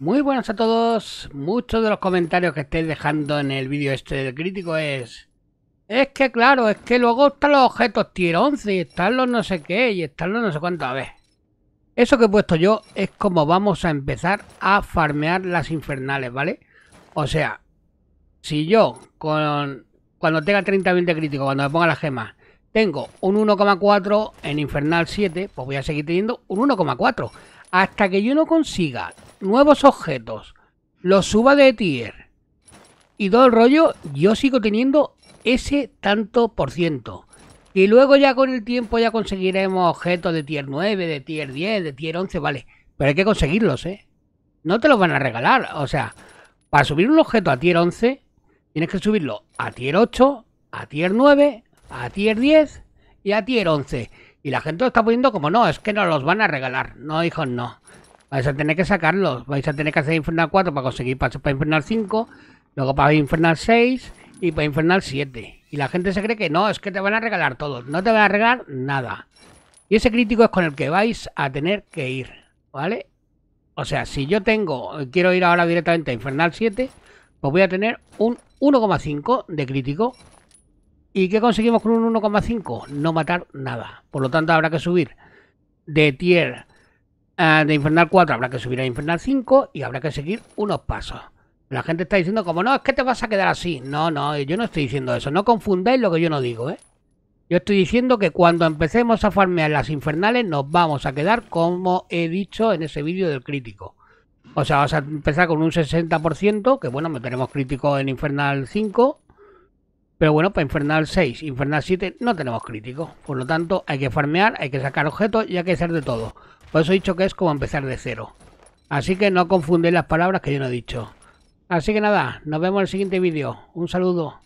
Muy buenas a todos. Muchos de los comentarios que estáis dejando en el vídeo este del crítico es... Es que claro, es que luego están los objetos tier 11 y están los no sé qué y están los no sé cuánto. A ver. Eso que he puesto yo es como vamos a empezar a farmear las infernales, ¿vale? O sea, si yo con cuando tenga 30.000 de crítico, cuando me ponga las gemas, tengo un 1,4 en infernal 7, pues voy a seguir teniendo un 1,4. Hasta que yo no consiga nuevos objetos, los suba de tier y todo el rollo, yo sigo teniendo ese tanto por ciento. Y luego ya con el tiempo ya conseguiremos objetos de tier 9, de tier 10, de tier 11, vale. Pero hay que conseguirlos, ¿eh? No te los van a regalar. O sea, para subir un objeto a tier 11, tienes que subirlo a tier 8, a tier 9, a tier 10 y a tier 11. Y la gente lo está poniendo como no, es que no los van a regalar. No, hijos, no vais a tener que sacarlos. Vais a tener que hacer Infernal 4 para conseguir pasos para Infernal 5, luego para Infernal 6 y para Infernal 7. Y la gente se cree que no, es que te van a regalar todo No te van a regalar nada. Y ese crítico es con el que vais a tener que ir, ¿vale? O sea, si yo tengo, quiero ir ahora directamente a Infernal 7, pues voy a tener un 1,5 de crítico. ¿Y qué conseguimos con un 1,5? No matar nada. Por lo tanto, habrá que subir de tier Ah, de Infernal 4 habrá que subir a Infernal 5 y habrá que seguir unos pasos. La gente está diciendo como, no, es que te vas a quedar así. No, no, eh, yo no estoy diciendo eso. No confundáis lo que yo no digo, ¿eh? Yo estoy diciendo que cuando empecemos a farmear las infernales nos vamos a quedar como he dicho en ese vídeo del crítico. O sea, vas a empezar con un 60%, que bueno, meteremos crítico en Infernal 5 pero bueno, para pues Infernal 6, Infernal 7 no tenemos críticos. Por lo tanto, hay que farmear, hay que sacar objetos y hay que hacer de todo. Por eso he dicho que es como empezar de cero. Así que no confundéis las palabras que yo no he dicho. Así que nada, nos vemos en el siguiente vídeo. Un saludo.